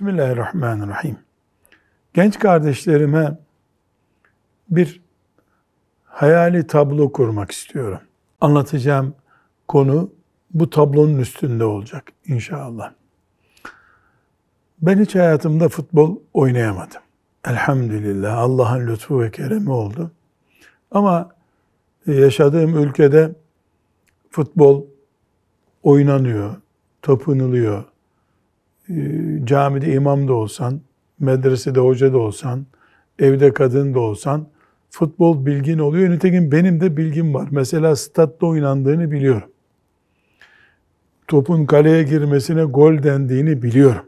Bismillahirrahmanirrahim. Genç kardeşlerime bir hayali tablo kurmak istiyorum. Anlatacağım konu bu tablonun üstünde olacak inşallah. Ben hiç hayatımda futbol oynayamadım. Elhamdülillah Allah'ın lütfu ve keremi oldu. Ama e, yaşadığım ülkede futbol oynanıyor, topunuluyor. Ee, camide imam da olsan, medresede hoca da olsan, evde kadın da olsan futbol bilgin oluyor. Nitekim benim de bilgim var. Mesela statta oynandığını biliyorum. Topun kaleye girmesine gol dendiğini biliyorum.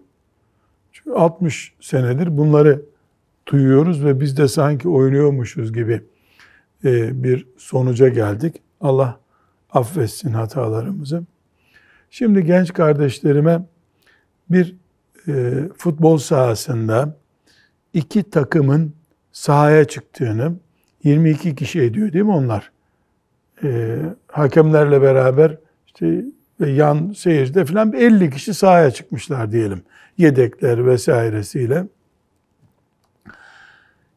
Çünkü 60 senedir bunları duyuyoruz ve biz de sanki oynuyormuşuz gibi e, bir sonuca geldik. Allah affetsin hatalarımızı. Şimdi genç kardeşlerime bir e, futbol sahasında iki takımın sahaya çıktığını 22 kişi ediyor değil mi onlar? E, hakemlerle beraber işte e, yan seyircide falan 50 kişi sahaya çıkmışlar diyelim. Yedekler vesairesiyle.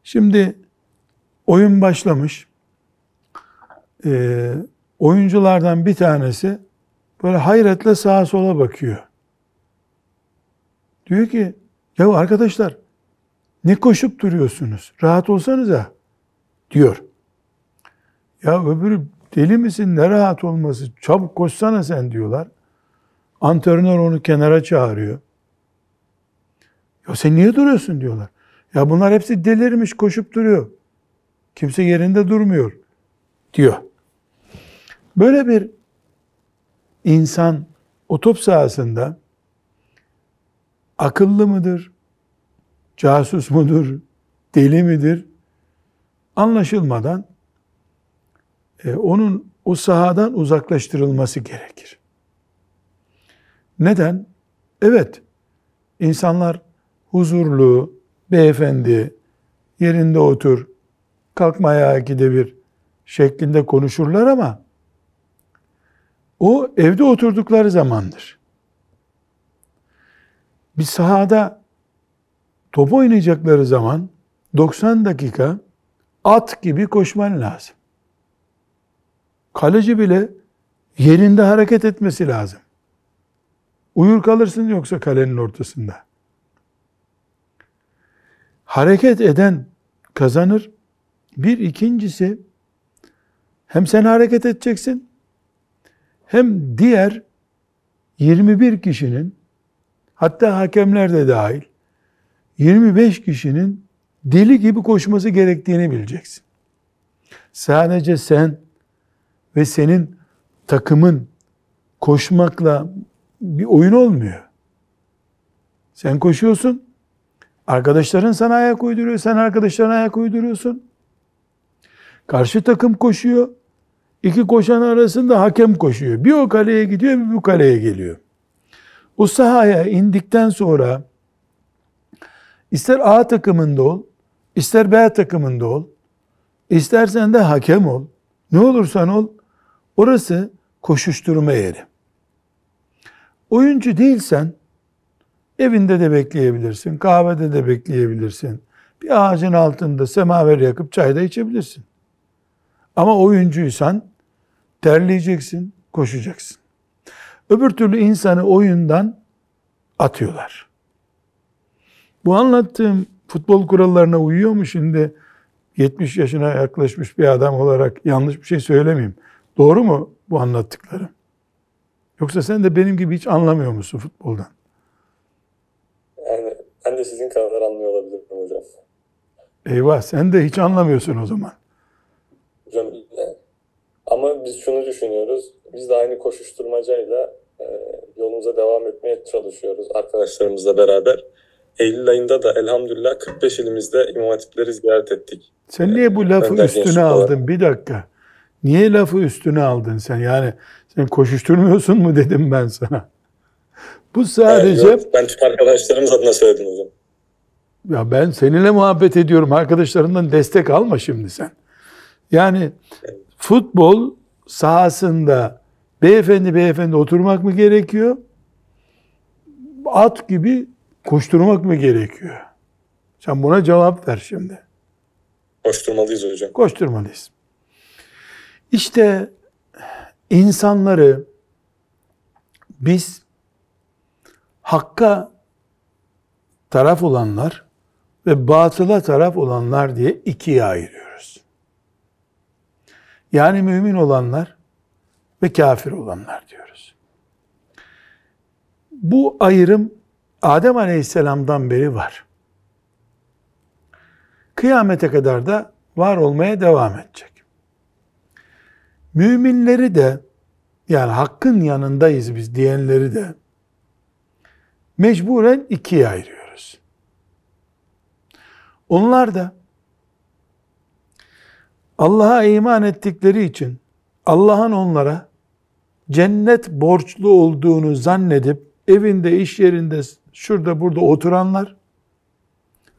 Şimdi oyun başlamış. E, oyunculardan bir tanesi böyle hayretle sağa sola bakıyor. Diyor ki ya arkadaşlar ne koşup duruyorsunuz? Rahat olsanıza diyor. Ya öbürü deli misin ne rahat olması çabuk koşsana sen diyorlar. Antrenör onu kenara çağırıyor. Ya sen niye duruyorsun diyorlar. Ya bunlar hepsi delirmiş koşup duruyor. Kimse yerinde durmuyor diyor. Böyle bir insan o top sahasında akıllı mıdır, casus mudur, deli midir anlaşılmadan e, onun o sahadan uzaklaştırılması gerekir. Neden? Evet, insanlar huzurlu, beyefendi, yerinde otur, kalkma ayağa gidebilir şeklinde konuşurlar ama o evde oturdukları zamandır bir sahada top oynayacakları zaman 90 dakika at gibi koşman lazım. Kaleci bile yerinde hareket etmesi lazım. Uyur kalırsın yoksa kalenin ortasında. Hareket eden kazanır. Bir ikincisi hem sen hareket edeceksin hem diğer 21 kişinin hatta hakemler de dahil 25 kişinin deli gibi koşması gerektiğini bileceksin. Sadece sen ve senin takımın koşmakla bir oyun olmuyor. Sen koşuyorsun, arkadaşların sana ayak uyduruyor, sen arkadaşlarına ayak uyduruyorsun. Karşı takım koşuyor, iki koşan arasında hakem koşuyor. Bir o kaleye gidiyor, bir bu kaleye geliyor. O sahaya indikten sonra ister A takımında ol, ister B takımında ol, istersen de hakem ol, ne olursan ol, orası koşuşturma yeri. Oyuncu değilsen evinde de bekleyebilirsin, kahvede de bekleyebilirsin. Bir ağacın altında semaver yakıp çay da içebilirsin. Ama oyuncuysan terleyeceksin, koşacaksın. Öbür türlü insanı oyundan atıyorlar. Bu anlattığım futbol kurallarına uyuyor mu şimdi? 70 yaşına yaklaşmış bir adam olarak yanlış bir şey söylemeyeyim. Doğru mu bu anlattıklarım? Yoksa sen de benim gibi hiç anlamıyor musun futboldan? Yani ben de sizin kadar anlıyor olabilirim hocam. Eyvah sen de hiç anlamıyorsun o zaman. Hocam ama biz şunu düşünüyoruz. Biz de aynı koşuşturmacayla e, yolumuza devam etmeye çalışıyoruz arkadaşlarımızla beraber. Eylül ayında da elhamdülillah 45 ilimizde imam hatipleri ziyaret ettik. Sen niye bu lafı Önder üstüne aldın? Bir dakika. Niye lafı üstüne aldın sen? Yani sen koşuşturmuyorsun mu dedim ben sana. Bu sadece... Yani yok, ben tüm arkadaşlarımız adına söyledim hocam. Ya ben seninle muhabbet ediyorum. Arkadaşlarından destek alma şimdi sen. Yani futbol sahasında Beyefendi beyefendi oturmak mı gerekiyor? At gibi koşturmak mı gerekiyor? Sen buna cevap ver şimdi. Koşturmalıyız hocam. Koşturmalıyız. İşte insanları biz hakka taraf olanlar ve batıla taraf olanlar diye ikiye ayırıyoruz. Yani mümin olanlar ve kafir olanlar diyoruz. Bu ayrım Adem Aleyhisselam'dan beri var. Kıyamete kadar da var olmaya devam edecek. Müminleri de yani hakkın yanındayız biz diyenleri de mecburen ikiye ayırıyoruz. Onlar da Allah'a iman ettikleri için Allah'ın onlara cennet borçlu olduğunu zannedip evinde, iş yerinde, şurada burada oturanlar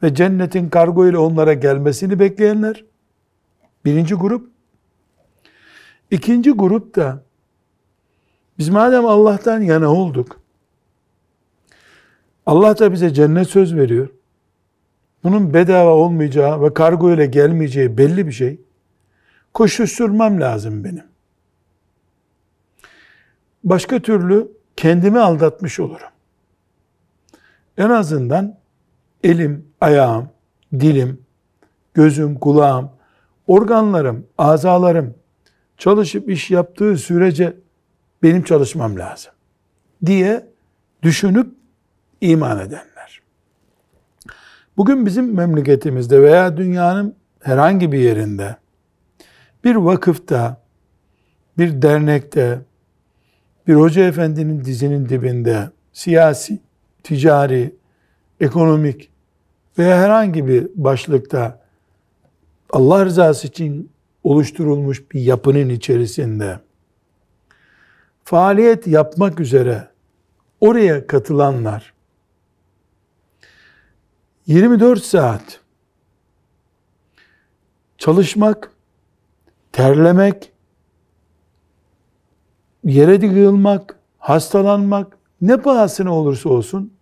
ve cennetin kargo ile onlara gelmesini bekleyenler birinci grup. İkinci grup da biz madem Allah'tan yana olduk Allah da bize cennet söz veriyor. Bunun bedava olmayacağı ve kargo ile gelmeyeceği belli bir şey. Koşuşturmam lazım benim. Başka türlü kendimi aldatmış olurum. En azından elim, ayağım, dilim, gözüm, kulağım, organlarım, azalarım çalışıp iş yaptığı sürece benim çalışmam lazım diye düşünüp iman edenler. Bugün bizim memleketimizde veya dünyanın herhangi bir yerinde bir vakıfta, bir dernekte, bir hoca efendinin dizinin dibinde siyasi, ticari, ekonomik veya herhangi bir başlıkta Allah rızası için oluşturulmuş bir yapının içerisinde faaliyet yapmak üzere oraya katılanlar 24 saat çalışmak, terlemek, yere yığılmak, hastalanmak ne pahasına olursa olsun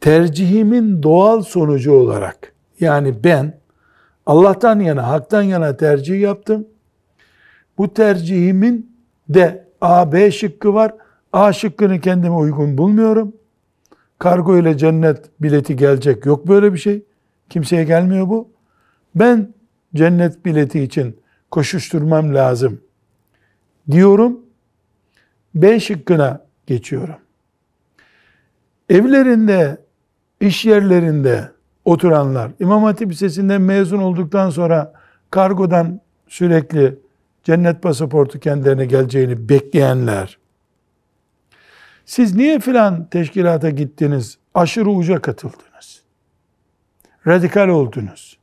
tercihimin doğal sonucu olarak yani ben Allah'tan yana, haktan yana tercih yaptım. Bu tercihimin de A, B şıkkı var. A şıkkını kendime uygun bulmuyorum. Kargo ile cennet bileti gelecek. Yok böyle bir şey. Kimseye gelmiyor bu. Ben cennet bileti için koşuşturmam lazım diyorum. ben şıkkına geçiyorum. Evlerinde, iş yerlerinde oturanlar, İmam Hatip Lisesi'nden mezun olduktan sonra kargodan sürekli cennet pasaportu kendilerine geleceğini bekleyenler, siz niye filan teşkilata gittiniz, aşırı uca katıldınız, radikal oldunuz,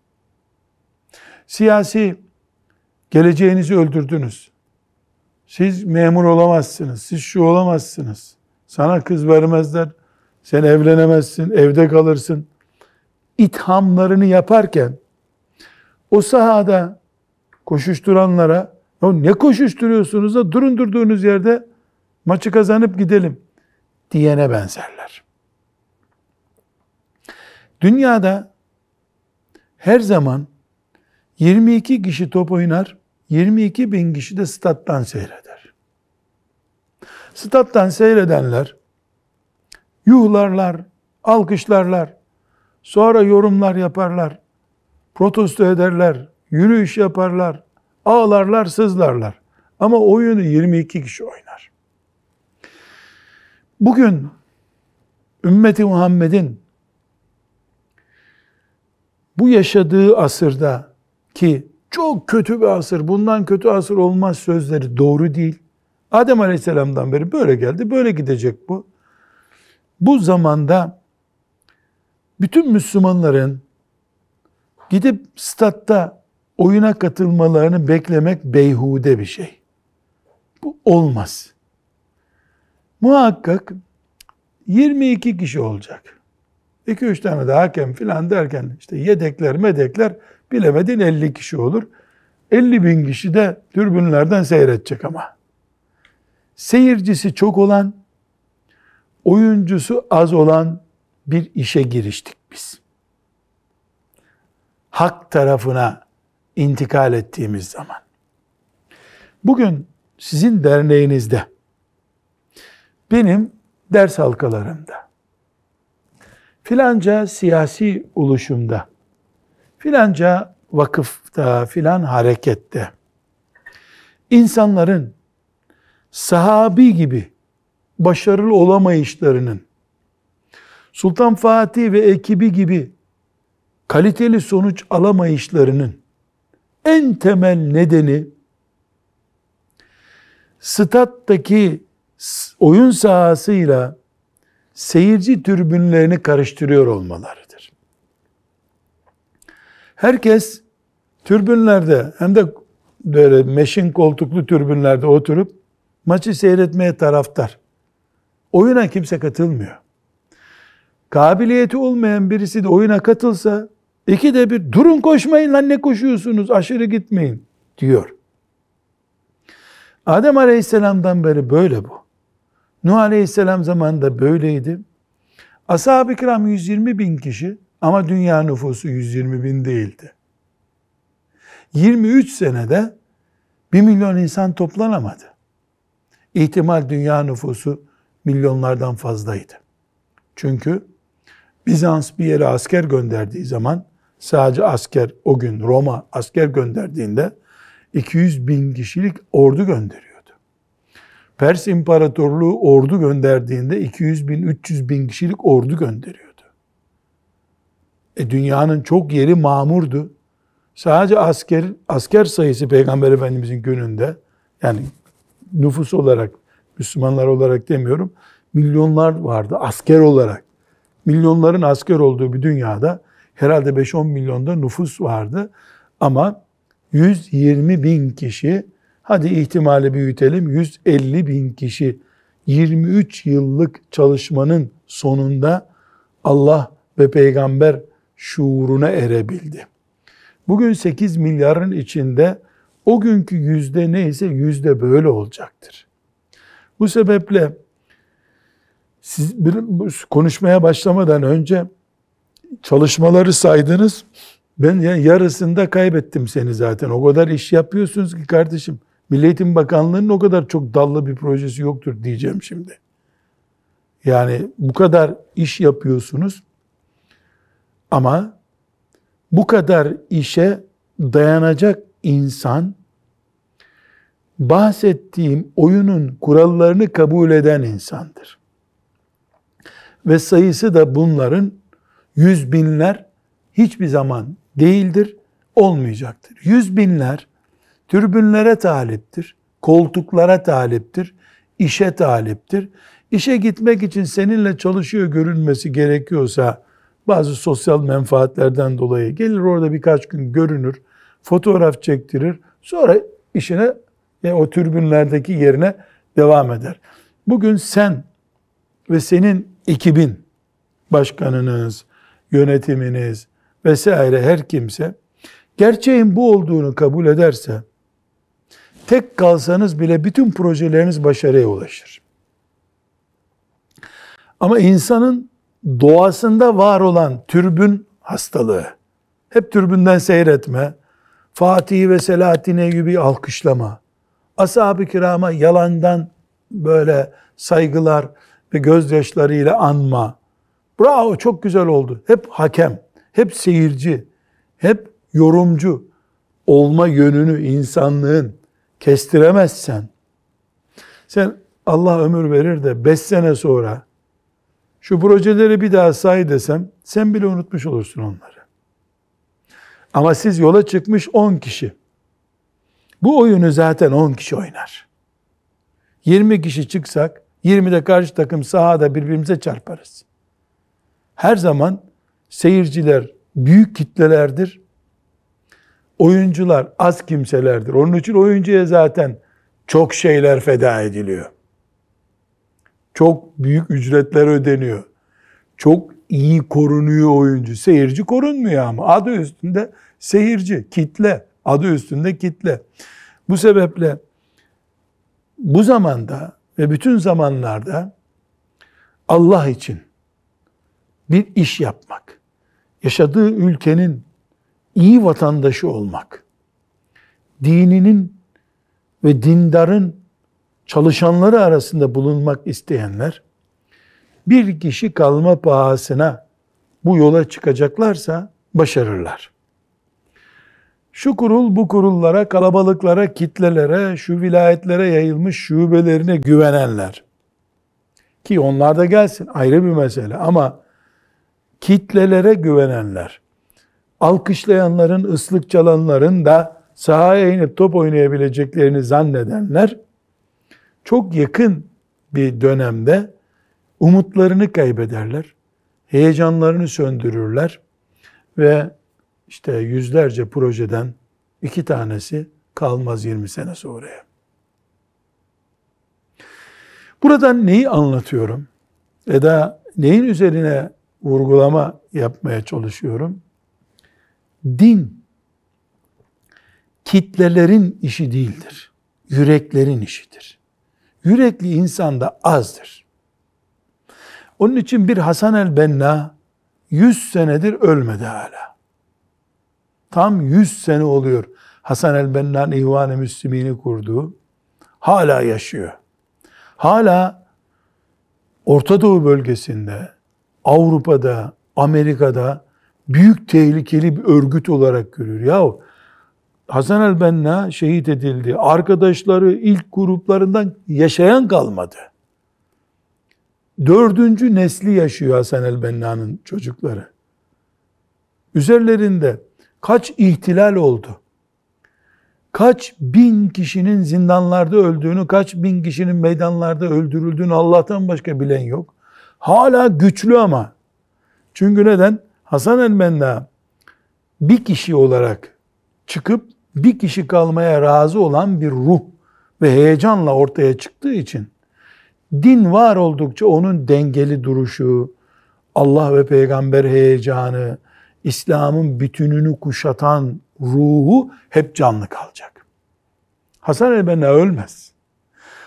siyasi geleceğinizi öldürdünüz, siz memur olamazsınız, siz şu olamazsınız. Sana kız vermezler, sen evlenemezsin, evde kalırsın. İthamlarını yaparken o sahada koşuşturanlara ya ne koşuşturuyorsunuz da durun durduğunuz yerde maçı kazanıp gidelim diyene benzerler. Dünyada her zaman 22 kişi top oynar, 22 bin kişi de stat'tan seyreder. Stat'tan seyredenler yuhlarlar, alkışlarlar, sonra yorumlar yaparlar, protesto ederler, yürüyüş yaparlar, ağlarlar, sızlarlar. Ama oyunu 22 kişi oynar. Bugün ümmeti Muhammed'in bu yaşadığı asırda ki çok kötü bir asır, bundan kötü asır olmaz sözleri doğru değil. Adem Aleyhisselam'dan beri böyle geldi, böyle gidecek bu. Bu zamanda bütün Müslümanların gidip statta oyuna katılmalarını beklemek beyhude bir şey. Bu olmaz. Muhakkak 22 kişi olacak. 2-3 tane de hakem filan derken işte yedekler medekler Bilemedin 50 kişi olur. 50 bin kişi de türbünlerden seyredecek ama. Seyircisi çok olan, oyuncusu az olan bir işe giriştik biz. Hak tarafına intikal ettiğimiz zaman. Bugün sizin derneğinizde, benim ders halkalarımda, filanca siyasi oluşumda, filanca vakıfta filan harekette insanların sahabi gibi başarılı olamayışlarının Sultan Fatih ve ekibi gibi kaliteli sonuç alamayışlarının en temel nedeni stattaki oyun sahasıyla seyirci türbünlerini karıştırıyor olmaları. Herkes türbünlerde hem de böyle meşin koltuklu türbünlerde oturup maçı seyretmeye taraftar. Oyuna kimse katılmıyor. Kabiliyeti olmayan birisi de oyuna katılsa iki de bir durun koşmayın lan ne koşuyorsunuz aşırı gitmeyin diyor. Adem Aleyhisselam'dan beri böyle bu. Nuh Aleyhisselam zamanında böyleydi. Ashab-ı kiram 120 bin kişi ama dünya nüfusu 120 bin değildi. 23 senede 1 milyon insan toplanamadı. İhtimal dünya nüfusu milyonlardan fazlaydı. Çünkü Bizans bir yere asker gönderdiği zaman sadece asker o gün Roma asker gönderdiğinde 200 bin kişilik ordu gönderiyordu. Pers İmparatorluğu ordu gönderdiğinde 200 bin 300 bin kişilik ordu gönderiyor. E, dünyanın çok yeri mamurdu. Sadece asker asker sayısı Peygamber Efendimizin gününde yani nüfus olarak Müslümanlar olarak demiyorum milyonlar vardı asker olarak. Milyonların asker olduğu bir dünyada herhalde 5-10 milyonda nüfus vardı ama 120 bin kişi hadi ihtimali büyütelim 150 bin kişi 23 yıllık çalışmanın sonunda Allah ve peygamber şuuruna erebildi. Bugün 8 milyarın içinde o günkü yüzde neyse yüzde böyle olacaktır. Bu sebeple siz bir, konuşmaya başlamadan önce çalışmaları saydınız. Ben yani yarısında kaybettim seni zaten. O kadar iş yapıyorsunuz ki kardeşim. Milli Eğitim Bakanlığı'nın o kadar çok dallı bir projesi yoktur diyeceğim şimdi. Yani bu kadar iş yapıyorsunuz. Ama bu kadar işe dayanacak insan bahsettiğim oyunun kurallarını kabul eden insandır. Ve sayısı da bunların yüz binler hiçbir zaman değildir, olmayacaktır. Yüz binler türbünlere taliptir, koltuklara taliptir, işe taliptir. İşe gitmek için seninle çalışıyor görünmesi gerekiyorsa bazı sosyal menfaatlerden dolayı gelir orada birkaç gün görünür, fotoğraf çektirir, sonra işine e, o türbünlerdeki yerine devam eder. Bugün sen ve senin ekibin, başkanınız, yönetiminiz vesaire her kimse gerçeğin bu olduğunu kabul ederse tek kalsanız bile bütün projeleriniz başarıya ulaşır. Ama insanın doğasında var olan türbün hastalığı. Hep türbünden seyretme, Fatihi ve Selahattin gibi alkışlama, ashab-ı kirama yalandan böyle saygılar ve gözyaşlarıyla anma. Bravo çok güzel oldu. Hep hakem, hep seyirci, hep yorumcu olma yönünü insanlığın kestiremezsen, sen Allah ömür verir de beş sene sonra şu projeleri bir daha say desem sen bile unutmuş olursun onları. Ama siz yola çıkmış 10 kişi. Bu oyunu zaten 10 kişi oynar. 20 kişi çıksak de karşı takım sahada birbirimize çarparız. Her zaman seyirciler büyük kitlelerdir. Oyuncular az kimselerdir. Onun için oyuncuya zaten çok şeyler feda ediliyor. Çok büyük ücretler ödeniyor. Çok iyi korunuyor oyuncu. Seyirci korunmuyor ama adı üstünde seyirci, kitle. Adı üstünde kitle. Bu sebeple bu zamanda ve bütün zamanlarda Allah için bir iş yapmak, yaşadığı ülkenin iyi vatandaşı olmak, dininin ve dindarın çalışanları arasında bulunmak isteyenler bir kişi kalma pahasına bu yola çıkacaklarsa başarırlar. Şu kurul bu kurullara, kalabalıklara, kitlelere, şu vilayetlere yayılmış şubelerine güvenenler ki onlar da gelsin ayrı bir mesele ama kitlelere güvenenler, alkışlayanların, ıslık çalanların da sahaya inip top oynayabileceklerini zannedenler çok yakın bir dönemde umutlarını kaybederler, heyecanlarını söndürürler ve işte yüzlerce projeden iki tanesi kalmaz 20 sene sonraya. Buradan neyi anlatıyorum? Eda neyin üzerine vurgulama yapmaya çalışıyorum? Din kitlelerin işi değildir. Yüreklerin işidir yürekli insanda azdır. Onun için bir Hasan el-Benna 100 senedir ölmedi hala. Tam 100 sene oluyor Hasan el-Benna'nın İhvan-ı Müslümin'i kurduğu. Hala yaşıyor. Hala Orta Doğu bölgesinde, Avrupa'da, Amerika'da büyük tehlikeli bir örgüt olarak görülüyor. Yahu Hasan el-Benna şehit edildi. Arkadaşları ilk gruplarından yaşayan kalmadı. Dördüncü nesli yaşıyor Hasan el-Benna'nın çocukları. Üzerlerinde kaç ihtilal oldu? Kaç bin kişinin zindanlarda öldüğünü, kaç bin kişinin meydanlarda öldürüldüğünü Allah'tan başka bilen yok. Hala güçlü ama. Çünkü neden? Hasan el-Benna bir kişi olarak çıkıp bir kişi kalmaya razı olan bir ruh ve heyecanla ortaya çıktığı için din var oldukça onun dengeli duruşu, Allah ve peygamber heyecanı, İslam'ın bütününü kuşatan ruhu hep canlı kalacak. Hasan el-Benna ölmez.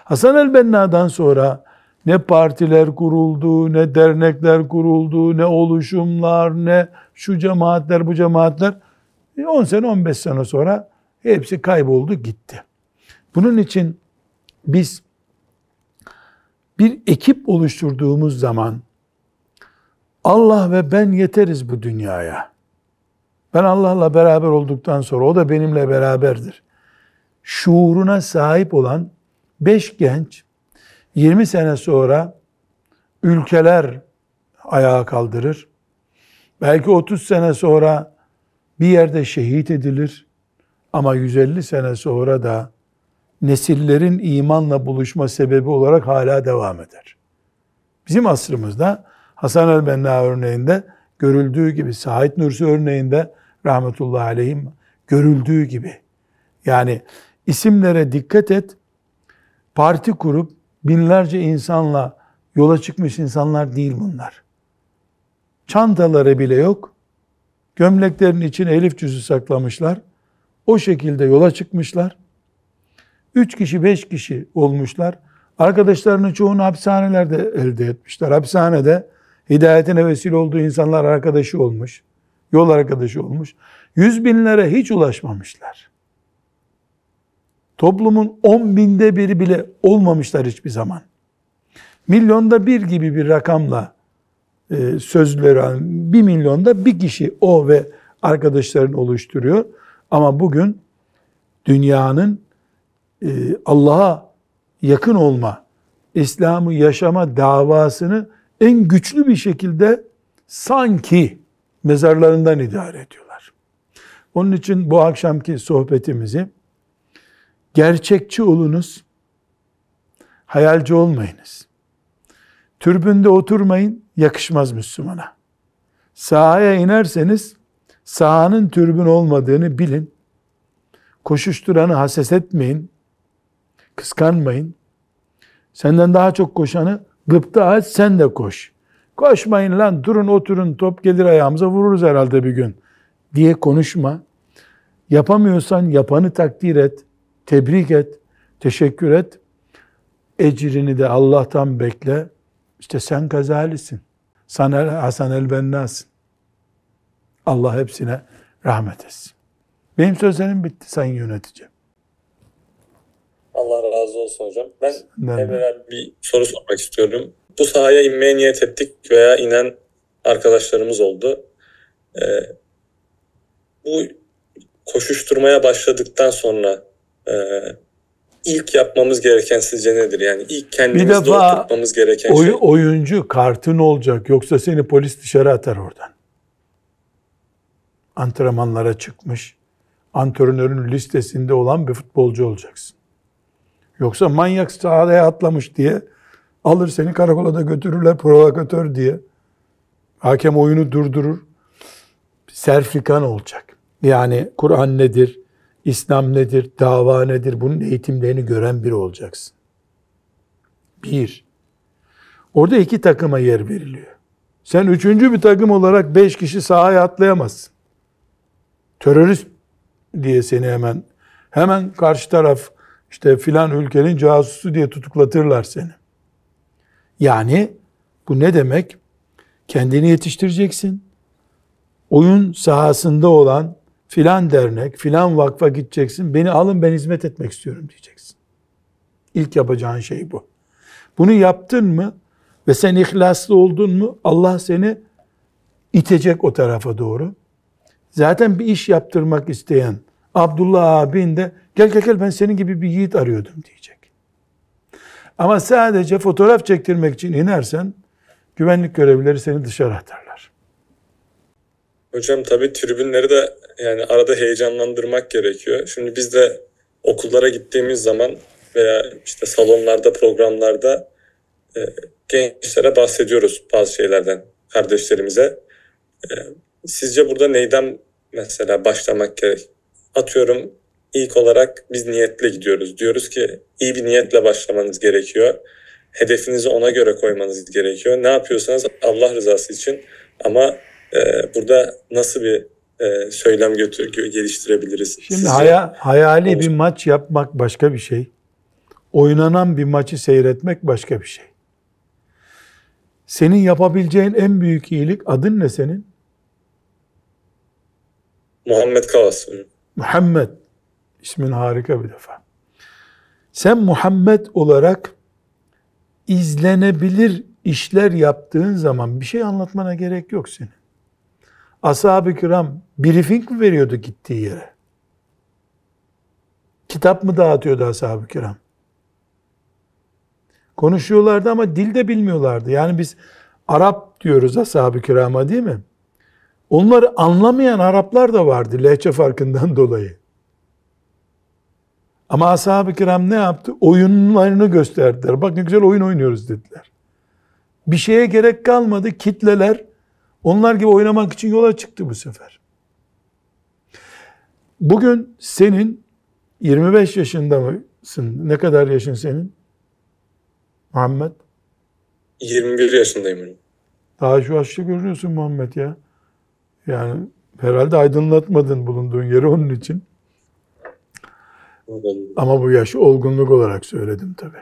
Hasan el-Benna'dan sonra ne partiler kuruldu, ne dernekler kuruldu, ne oluşumlar, ne şu cemaatler, bu cemaatler 10 e, sene 15 sene sonra Hepsi kayboldu gitti. Bunun için biz bir ekip oluşturduğumuz zaman Allah ve ben yeteriz bu dünyaya. Ben Allah'la beraber olduktan sonra o da benimle beraberdir. Şuuruna sahip olan beş genç 20 sene sonra ülkeler ayağa kaldırır. Belki 30 sene sonra bir yerde şehit edilir. Ama 150 sene sonra da nesillerin imanla buluşma sebebi olarak hala devam eder. Bizim asrımızda Hasan el-Benna örneğinde görüldüğü gibi, Said Nursi örneğinde rahmetullahi aleyhim görüldüğü gibi. Yani isimlere dikkat et, parti kurup binlerce insanla yola çıkmış insanlar değil bunlar. Çantaları bile yok, gömleklerin için elif cüzü saklamışlar, o şekilde yola çıkmışlar. Üç kişi, beş kişi olmuşlar. Arkadaşlarının çoğunu hapishanelerde elde etmişler. Hapishanede hidayetine vesile olduğu insanlar arkadaşı olmuş. Yol arkadaşı olmuş. Yüz binlere hiç ulaşmamışlar. Toplumun on binde biri bile olmamışlar hiçbir zaman. Milyonda bir gibi bir rakamla e, sözleri bir milyonda bir kişi o ve arkadaşlarını oluşturuyor. Ama bugün dünyanın e, Allah'a yakın olma, İslam'ı yaşama davasını en güçlü bir şekilde sanki mezarlarından idare ediyorlar. Onun için bu akşamki sohbetimizi gerçekçi olunuz, hayalci olmayınız. Türbünde oturmayın, yakışmaz Müslümana. Sahaya inerseniz sahanın türbün olmadığını bilin. Koşuşturanı hases etmeyin. Kıskanmayın. Senden daha çok koşanı gıpta et sen de koş. Koşmayın lan durun oturun top gelir ayağımıza vururuz herhalde bir gün diye konuşma. Yapamıyorsan yapanı takdir et, tebrik et, teşekkür et. Ecrini de Allah'tan bekle. İşte sen gazalisin. Sen Hasan el-Bennas'ın. Allah hepsine rahmet etsin. Benim sözlerim bitti sayın yönetici. Allah razı olsun hocam. Ben Emre bir soru sormak istiyorum. Bu sahaya inmeye niyet ettik veya inen arkadaşlarımız oldu. Ee, bu koşuşturmaya başladıktan sonra e, ilk yapmamız gereken sizce nedir? Yani ilk kendimizde oturtmamız gereken oy, şey. oyuncu kartın olacak yoksa seni polis dışarı atar oradan antrenmanlara çıkmış, antrenörün listesinde olan bir futbolcu olacaksın. Yoksa manyak sahaya atlamış diye alır seni karakola da götürürler provokatör diye. Hakem oyunu durdurur. Serfikan olacak. Yani Kur'an nedir, İslam nedir, dava nedir bunun eğitimlerini gören biri olacaksın. Bir. Orada iki takıma yer veriliyor. Sen üçüncü bir takım olarak beş kişi sahaya atlayamazsın terörist diye seni hemen hemen karşı taraf işte filan ülkenin casusu diye tutuklatırlar seni. Yani bu ne demek? Kendini yetiştireceksin. Oyun sahasında olan filan dernek, filan vakfa gideceksin. Beni alın ben hizmet etmek istiyorum diyeceksin. İlk yapacağın şey bu. Bunu yaptın mı ve sen ihlaslı oldun mu Allah seni itecek o tarafa doğru zaten bir iş yaptırmak isteyen Abdullah abin de gel gel gel ben senin gibi bir yiğit arıyordum diyecek. Ama sadece fotoğraf çektirmek için inersen güvenlik görevlileri seni dışarı atarlar. Hocam tabii tribünleri de yani arada heyecanlandırmak gerekiyor. Şimdi biz de okullara gittiğimiz zaman veya işte salonlarda, programlarda e, gençlere bahsediyoruz bazı şeylerden kardeşlerimize. E, sizce burada neyden mesela başlamak gerek. Atıyorum ilk olarak biz niyetle gidiyoruz. Diyoruz ki iyi bir niyetle başlamanız gerekiyor. Hedefinizi ona göre koymanız gerekiyor. Ne yapıyorsanız Allah rızası için ama e, burada nasıl bir e, söylem götür geliştirebiliriz? Şimdi Sizce, haya, hayali bir maç yapmak başka bir şey. Oynanan bir maçı seyretmek başka bir şey. Senin yapabileceğin en büyük iyilik adın ne senin? Muhammed Kalas. Muhammed. ismin harika bir defa. Sen Muhammed olarak izlenebilir işler yaptığın zaman bir şey anlatmana gerek yok senin. Ashab-ı kiram briefing mi veriyordu gittiği yere? Kitap mı dağıtıyordu ashab-ı kiram? Konuşuyorlardı ama dil de bilmiyorlardı. Yani biz Arap diyoruz ashab-ı kirama değil mi? Onları anlamayan Araplar da vardı lehçe farkından dolayı. Ama ashab-ı kiram ne yaptı? Oyunlarını gösterdiler. Bak ne güzel oyun oynuyoruz dediler. Bir şeye gerek kalmadı. Kitleler onlar gibi oynamak için yola çıktı bu sefer. Bugün senin 25 yaşında mısın? Ne kadar yaşın senin? Muhammed? 21 yaşındayım. Daha şu yaşta görünüyorsun Muhammed ya. Yani herhalde aydınlatmadın bulunduğun yeri onun için. Ama bu yaş olgunluk olarak söyledim tabi.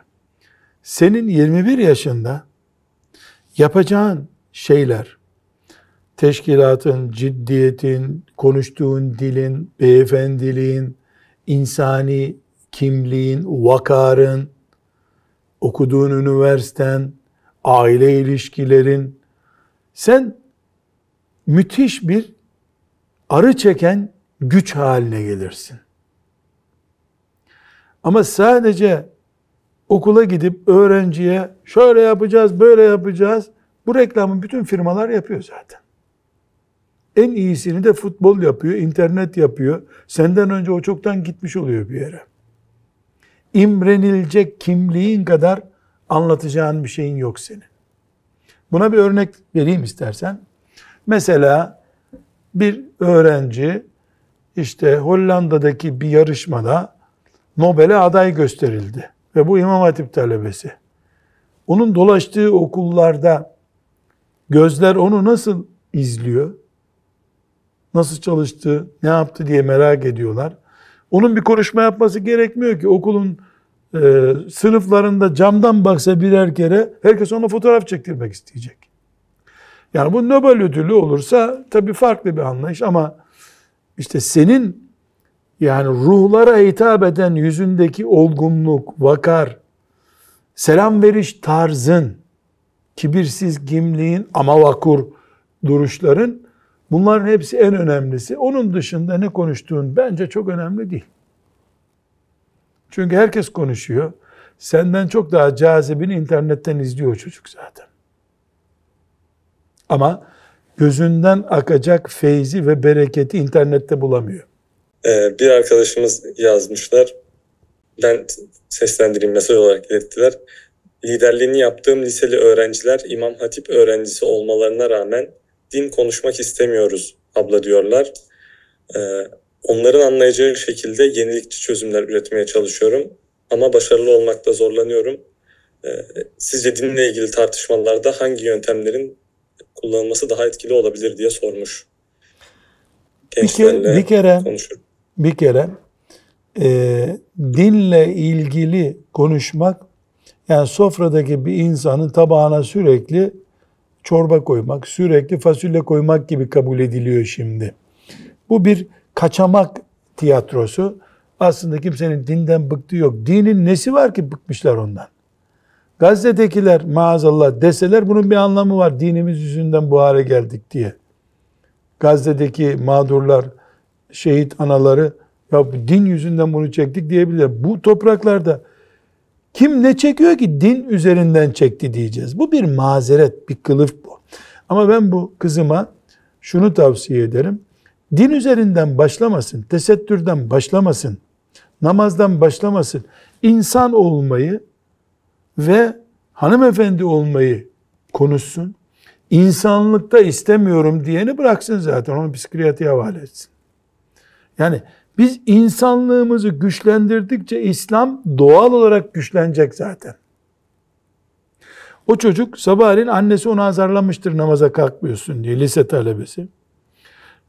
Senin 21 yaşında yapacağın şeyler, teşkilatın, ciddiyetin, konuştuğun dilin, beyefendiliğin, insani kimliğin, vakarın, okuduğun üniversiten, aile ilişkilerin, sen müthiş bir arı çeken güç haline gelirsin. Ama sadece okula gidip öğrenciye şöyle yapacağız, böyle yapacağız. Bu reklamı bütün firmalar yapıyor zaten. En iyisini de futbol yapıyor, internet yapıyor. Senden önce o çoktan gitmiş oluyor bir yere. İmrenilecek kimliğin kadar anlatacağın bir şeyin yok senin. Buna bir örnek vereyim istersen. Mesela bir öğrenci işte Hollanda'daki bir yarışmada Nobel'e aday gösterildi ve bu İmam Hatip talebesi. Onun dolaştığı okullarda gözler onu nasıl izliyor? Nasıl çalıştı, ne yaptı diye merak ediyorlar. Onun bir konuşma yapması gerekmiyor ki okulun e, sınıflarında camdan baksa birer kere herkes ona fotoğraf çektirmek isteyecek. Yani bu Nobel ödülü olursa tabii farklı bir anlayış ama işte senin yani ruhlara hitap eden yüzündeki olgunluk, vakar, selam veriş tarzın, kibirsiz kimliğin ama vakur duruşların bunların hepsi en önemlisi. Onun dışında ne konuştuğun bence çok önemli değil. Çünkü herkes konuşuyor. Senden çok daha cazibini internetten izliyor çocuk zaten. Ama gözünden akacak feyzi ve bereketi internette bulamıyor. Ee, bir arkadaşımız yazmışlar. Ben seslendireyim mesaj olarak ilettiler. Liderliğini yaptığım liseli öğrenciler İmam Hatip öğrencisi olmalarına rağmen din konuşmak istemiyoruz abla diyorlar. Ee, onların anlayacağı şekilde yenilikçi çözümler üretmeye çalışıyorum. Ama başarılı olmakta zorlanıyorum. Ee, sizce dinle ilgili tartışmalarda hangi yöntemlerin kullanılması daha etkili olabilir diye sormuş. bir kere, bir kere, konuşur. bir kere e, dinle ilgili konuşmak yani sofradaki bir insanın tabağına sürekli çorba koymak, sürekli fasulye koymak gibi kabul ediliyor şimdi. Bu bir kaçamak tiyatrosu. Aslında kimsenin dinden bıktığı yok. Dinin nesi var ki bıkmışlar ondan? Gazze'dekiler maazallah deseler bunun bir anlamı var. Dinimiz yüzünden bu hale geldik diye. Gazze'deki mağdurlar, şehit anaları ya din yüzünden bunu çektik diyebilir. Bu topraklarda kim ne çekiyor ki din üzerinden çekti diyeceğiz. Bu bir mazeret, bir kılıf bu. Ama ben bu kızıma şunu tavsiye ederim. Din üzerinden başlamasın, tesettürden başlamasın, namazdan başlamasın. İnsan olmayı, ve hanımefendi olmayı konuşsun. İnsanlıkta istemiyorum diyeni bıraksın zaten onu psikiyatriye havale etsin. Yani biz insanlığımızı güçlendirdikçe İslam doğal olarak güçlenecek zaten. O çocuk sabahleyin annesi onu azarlamıştır namaza kalkmıyorsun diye lise talebesi.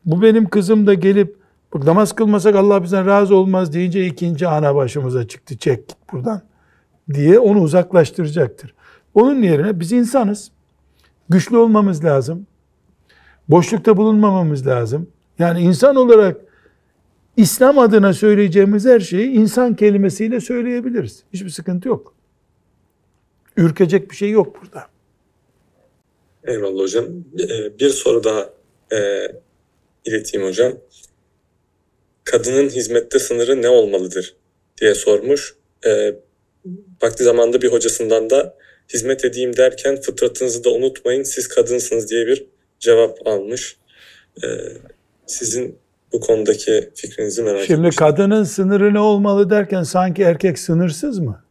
Bu benim kızım da gelip namaz kılmasak Allah bizden razı olmaz deyince ikinci ana başımıza çıktı çek git buradan diye onu uzaklaştıracaktır. Onun yerine biz insanız. Güçlü olmamız lazım. Boşlukta bulunmamamız lazım. Yani insan olarak İslam adına söyleyeceğimiz her şeyi insan kelimesiyle söyleyebiliriz. Hiçbir sıkıntı yok. Ürkecek bir şey yok burada. Eyvallah hocam. Ee, bir soru daha e, ileteyim hocam. Kadının hizmette sınırı ne olmalıdır diye sormuş. E, vakti zamanda bir hocasından da hizmet edeyim derken fıtratınızı da unutmayın siz kadınsınız diye bir cevap almış. Ee, sizin bu konudaki fikrinizi merak ediyorum. Şimdi etmiştim. kadının sınırı ne olmalı derken sanki erkek sınırsız mı?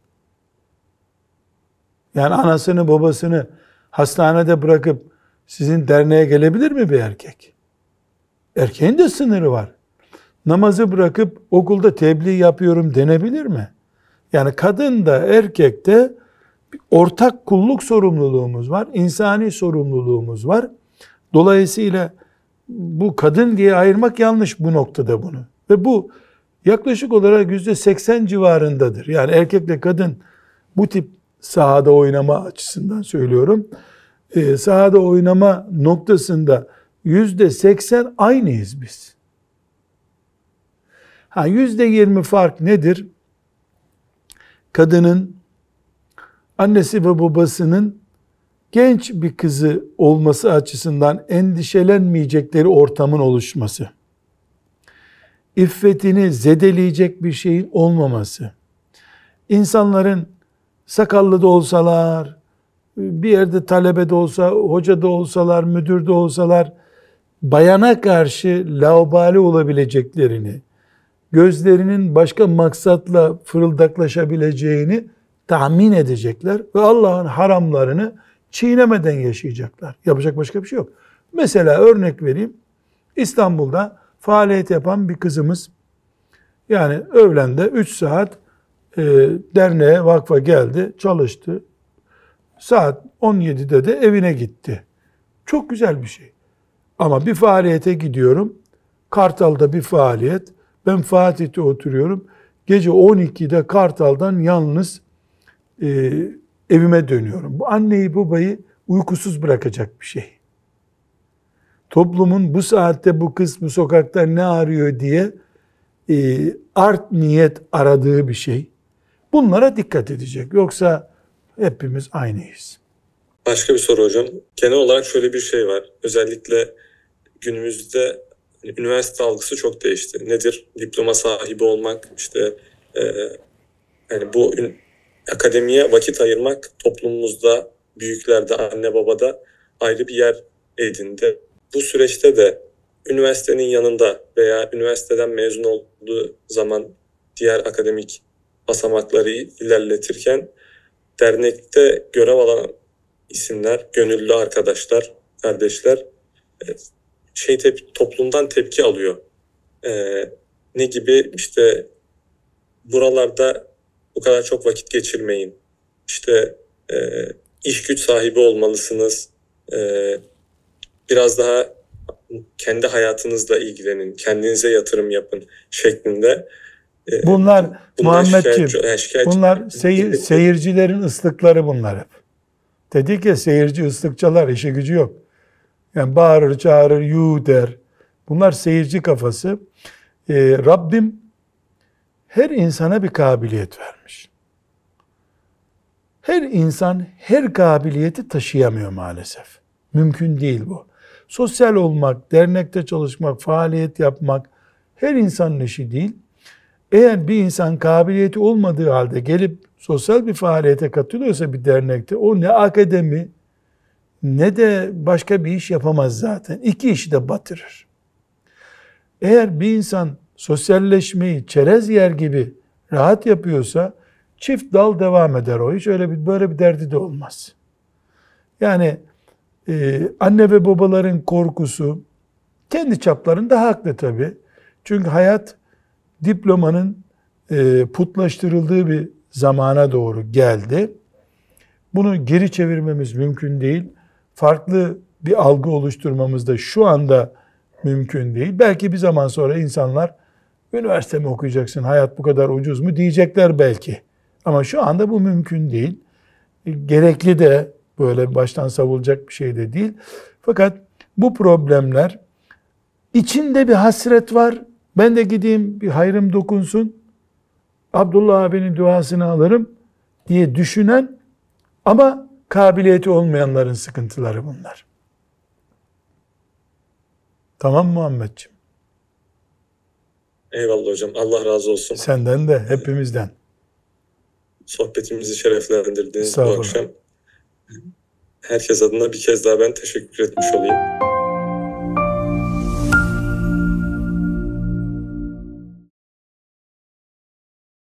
Yani anasını babasını hastanede bırakıp sizin derneğe gelebilir mi bir erkek? Erkeğin de sınırı var. Namazı bırakıp okulda tebliğ yapıyorum denebilir mi? Yani kadın da erkek de ortak kulluk sorumluluğumuz var, insani sorumluluğumuz var. Dolayısıyla bu kadın diye ayırmak yanlış bu noktada bunu. Ve bu yaklaşık olarak yüzde seksen civarındadır. Yani erkekle kadın bu tip sahada oynama açısından söylüyorum. E, sahada oynama noktasında yüzde seksen aynıyız biz. Ha yüzde yirmi fark nedir? kadının annesi ve babasının genç bir kızı olması açısından endişelenmeyecekleri ortamın oluşması, iffetini zedeleyecek bir şeyin olmaması, insanların sakallı da olsalar, bir yerde talebe de olsa, hoca da olsalar, müdür de olsalar, bayana karşı laubali olabileceklerini, gözlerinin başka maksatla fırıldaklaşabileceğini tahmin edecekler ve Allah'ın haramlarını çiğnemeden yaşayacaklar. Yapacak başka bir şey yok. Mesela örnek vereyim. İstanbul'da faaliyet yapan bir kızımız yani öğlende 3 saat e, derneğe, vakfa geldi, çalıştı. Saat 17'de de evine gitti. Çok güzel bir şey. Ama bir faaliyete gidiyorum. Kartal'da bir faaliyet. Ben Fatih'te oturuyorum. Gece 12'de Kartal'dan yalnız e, evime dönüyorum. Bu anneyi babayı uykusuz bırakacak bir şey. Toplumun bu saatte bu kız bu sokakta ne arıyor diye e, art niyet aradığı bir şey. Bunlara dikkat edecek. Yoksa hepimiz aynıyız. Başka bir soru hocam. Genel olarak şöyle bir şey var. Özellikle günümüzde üniversite algısı çok değişti. Nedir? Diploma sahibi olmak, işte e, yani bu akademiye vakit ayırmak toplumumuzda, büyüklerde, anne babada ayrı bir yer edindi. Bu süreçte de üniversitenin yanında veya üniversiteden mezun olduğu zaman diğer akademik basamakları ilerletirken dernekte görev alan isimler, gönüllü arkadaşlar, kardeşler e, şey tep toplumdan tepki alıyor. Ee, ne gibi işte buralarda bu kadar çok vakit geçirmeyin. İşte e, iş güç sahibi olmalısınız. E, biraz daha kendi hayatınızla ilgilenin, kendinize yatırım yapın şeklinde. E, bunlar Muhammedciğim, e, bunlar seyir, seyircilerin ıslıkları bunlar hep. Dedik ya seyirci ıslıkçalar, işe gücü yok. Yani bağırır, çağırır, yu der. Bunlar seyirci kafası. Ee, Rabbim her insana bir kabiliyet vermiş. Her insan her kabiliyeti taşıyamıyor maalesef. Mümkün değil bu. Sosyal olmak, dernekte çalışmak, faaliyet yapmak her insanın işi değil. Eğer bir insan kabiliyeti olmadığı halde gelip sosyal bir faaliyete katılıyorsa bir dernekte o ne akademi ne de başka bir iş yapamaz zaten. İki işi de batırır. Eğer bir insan sosyalleşmeyi çerez yer gibi rahat yapıyorsa çift dal devam eder o iş. Öyle bir böyle bir derdi de olmaz. Yani e, anne ve babaların korkusu kendi çaplarında haklı tabi. Çünkü hayat diplomanın e, putlaştırıldığı bir zamana doğru geldi. Bunu geri çevirmemiz mümkün değil farklı bir algı oluşturmamız da şu anda mümkün değil. Belki bir zaman sonra insanlar üniversite mi okuyacaksın, hayat bu kadar ucuz mu diyecekler belki. Ama şu anda bu mümkün değil. E, gerekli de böyle baştan savulacak bir şey de değil. Fakat bu problemler içinde bir hasret var. Ben de gideyim bir hayrım dokunsun. Abdullah abinin duasını alırım diye düşünen ama kabiliyeti olmayanların sıkıntıları bunlar. Tamam Muhammedciğim. Eyvallah hocam. Allah razı olsun. Senden de hepimizden. Sohbetimizi şereflendirdiniz bu akşam. Herkes adına bir kez daha ben teşekkür etmiş olayım.